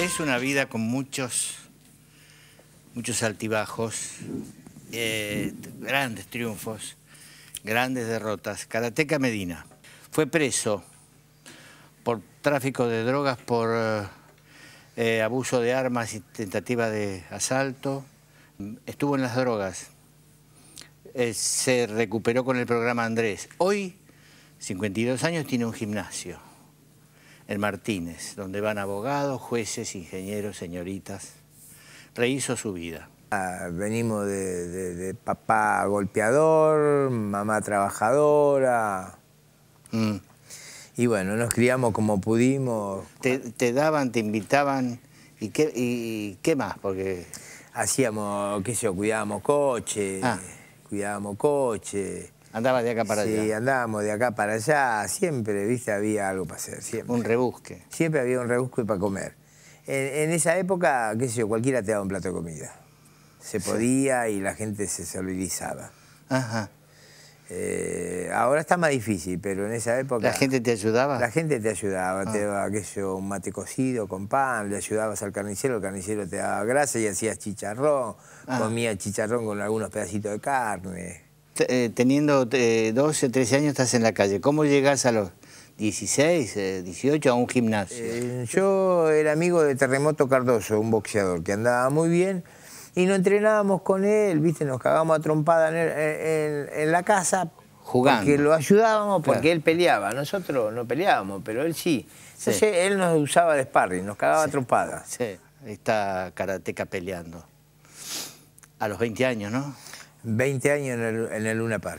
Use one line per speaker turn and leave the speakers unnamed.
Es una vida con muchos, muchos altibajos, eh, grandes triunfos, grandes derrotas. Karateca Medina fue preso por tráfico de drogas, por eh, eh, abuso de armas y tentativa de asalto. Estuvo en las drogas, eh, se recuperó con el programa Andrés. Hoy, 52 años, tiene un gimnasio, el Martínez, donde van abogados, jueces, ingenieros, señoritas.
Rehizo su vida. Ah, venimos de, papá golpeador, mamá trabajadora. Mm. Y bueno, nos criamos como pudimos. Te, daban, te invitaban. ¿Y qué, y qué más? Porque... Hacíamos, qué sé yo, cuidábamos coches. Ah cuidábamos coche. Andábamos de acá para allá. Sí, andábamos de acá para allá. Siempre, viste, había algo para hacer. Un rebusque. Siempre había un rebusque para comer. En, esa época, qué sé yo, cualquiera te daba un plato de comida. Se podía y la gente se solidizaba. Ajá. Eh, ahora está más difícil, pero en esa época... ¿La gente te ayudaba? La gente te ayudaba, te ah. daba aquello, un mate cocido con pan, le ayudabas al carnicero, el carnicero te daba grasa y hacías chicharrón, ah. comía chicharrón con algunos pedacitos de carne. Eh, teniendo
12, eh, 13 años estás en la calle, ¿cómo llegás a los 16, 18
a un gimnasio? yo era amigo de Terremoto Cardoso, un boxeador que andaba muy bien y no entrenábamos con él, viste, nos cagábamos a trompada en, la casa. Jugando. Porque lo ayudábamos porque él peleaba. Nosotros no peleábamos, pero él sí. él nos usaba de sparring, nos cagaba a trompada. Sí, está karateca peleando.
A los 20 años, ¿no? 20 años en el, en el Luna Par.